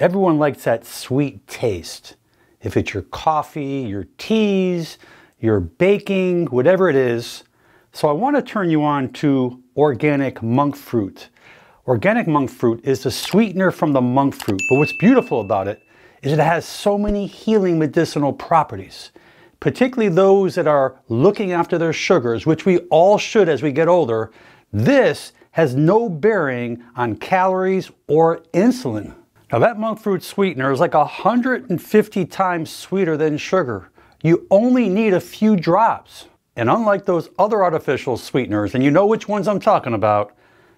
Everyone likes that sweet taste. If it's your coffee, your teas, your baking, whatever it is. So I want to turn you on to organic monk fruit. Organic monk fruit is the sweetener from the monk fruit, but what's beautiful about it is it has so many healing medicinal properties, particularly those that are looking after their sugars, which we all should as we get older. This has no bearing on calories or insulin. Now that monk fruit sweetener is like 150 times sweeter than sugar. You only need a few drops. And unlike those other artificial sweeteners, and you know which ones I'm talking about,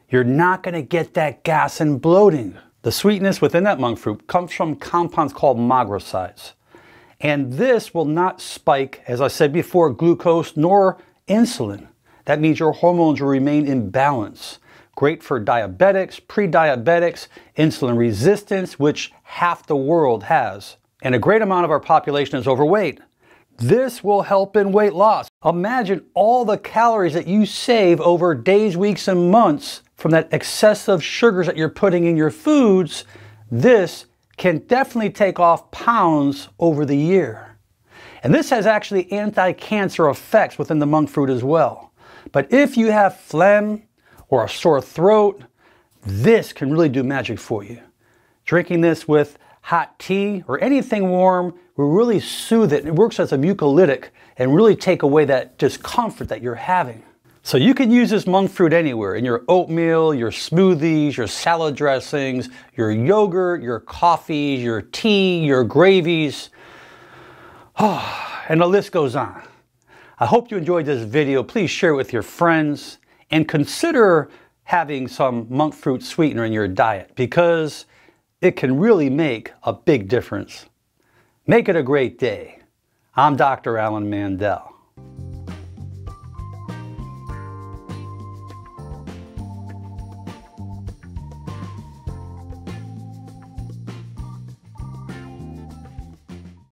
you're not gonna get that gas and bloating. The sweetness within that monk fruit comes from compounds called magrosides. And this will not spike, as I said before, glucose nor insulin. That means your hormones will remain in balance great for diabetics, pre-diabetics, insulin resistance, which half the world has. And a great amount of our population is overweight. This will help in weight loss. Imagine all the calories that you save over days, weeks, and months from that excessive sugars that you're putting in your foods. This can definitely take off pounds over the year. And this has actually anti-cancer effects within the monk fruit as well. But if you have phlegm, or a sore throat, this can really do magic for you. Drinking this with hot tea or anything warm will really soothe it. It works as a mucolytic and really take away that discomfort that you're having. So you can use this monk fruit anywhere in your oatmeal, your smoothies, your salad dressings, your yogurt, your coffees, your tea, your gravies. Oh, and the list goes on. I hope you enjoyed this video. Please share it with your friends and consider having some monk fruit sweetener in your diet because it can really make a big difference. Make it a great day. I'm Dr. Alan Mandel.